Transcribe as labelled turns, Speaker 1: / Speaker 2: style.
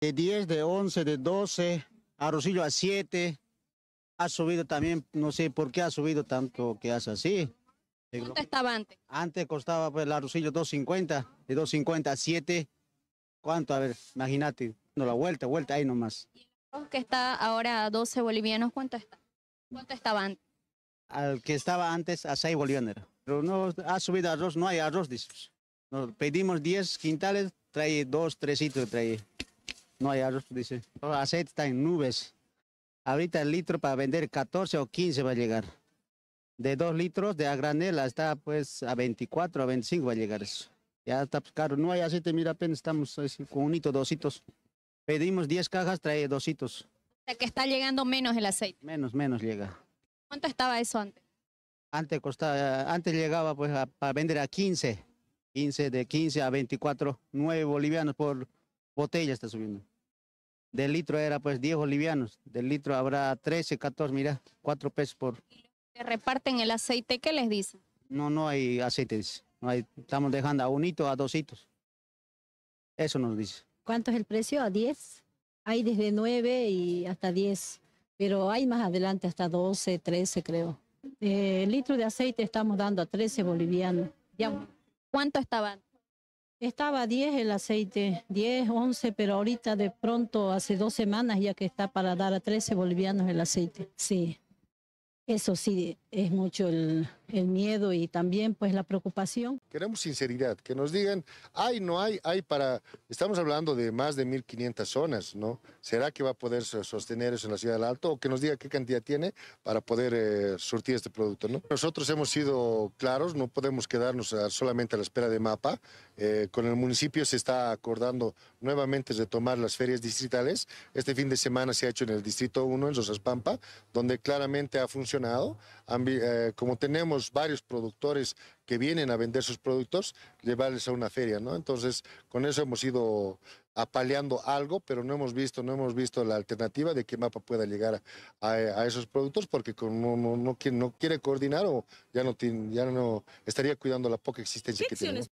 Speaker 1: de 10, de 11, de 12, arrozillo a 7. Ha subido también, no sé por qué ha subido tanto que hace así. ¿Cuánto estaba antes? Antes costaba pues el arrocillo 2.50, de 2.50 a 7. ¿Cuánto? A ver, imagínate, no la vuelta, vuelta ahí nomás. ¿Y el
Speaker 2: arroz que está ahora a 12 bolivianos, cuánto está? ¿Cuánto
Speaker 1: estaba antes? Al que estaba antes a 6 bolivianos. Pero no ha subido arroz, no hay arroz, dice. Nos pedimos 10 quintales, trae 2, 3 trae. No hay arroz, dice. El aceite está en nubes. Ahorita el litro para vender 14 o 15 va a llegar. De 2 litros de a granela está pues a 24 a 25 va a llegar eso. Ya está pues, caro. No hay aceite, mira, apenas estamos así, con un hito, dos Pedimos 10 cajas, trae dositos. O
Speaker 2: sea que está llegando menos el aceite.
Speaker 1: Menos, menos llega.
Speaker 2: ¿Cuánto estaba eso antes?
Speaker 1: Antes costaba, antes llegaba pues para vender a 15, 15 de 15 a 24, 9 bolivianos por botella está subiendo. Del litro era pues 10 bolivianos, del litro habrá 13, 14, mira, 4 pesos por... ¿Y reparten el aceite? ¿Qué les dicen? No, no hay aceite, No estamos dejando a hito, a dos hitos. Eso nos dice. ¿Cuánto es el precio? ¿A
Speaker 3: 10? Hay desde 9 y hasta 10, pero hay más adelante hasta 12, 13 creo. Eh, el litro de aceite estamos dando a 13 bolivianos. Ya. ¿Cuánto estaban? Estaba 10 el aceite, 10, 11, pero ahorita de pronto hace dos semanas ya que está para dar a 13 bolivianos el aceite. Sí, eso sí, es mucho el, miedo y también pues la preocupación.
Speaker 4: Queremos sinceridad, que nos digan, hay, no hay, hay para, estamos hablando de más de 1.500 zonas, ¿no? ¿Será que va a poder sostener eso en la ciudad del Alto o que nos diga qué cantidad tiene para poder eh, surtir este producto, ¿no? Nosotros hemos sido claros, no podemos quedarnos solamente a la espera de mapa. Eh, con el municipio se está acordando nuevamente de tomar las ferias distritales. Este fin de semana se ha hecho en el Distrito 1, en Rosas Pampa, donde claramente ha funcionado. Eh, como tenemos varios productores que vienen a vender sus productos, llevarles a una feria, ¿no? Entonces, con eso hemos ido apaleando algo, pero no hemos visto, no hemos visto la alternativa de que Mapa pueda llegar a, esos productos porque no, no, quiere, coordinar o ya no, ya no estaría cuidando la poca existencia que tiene.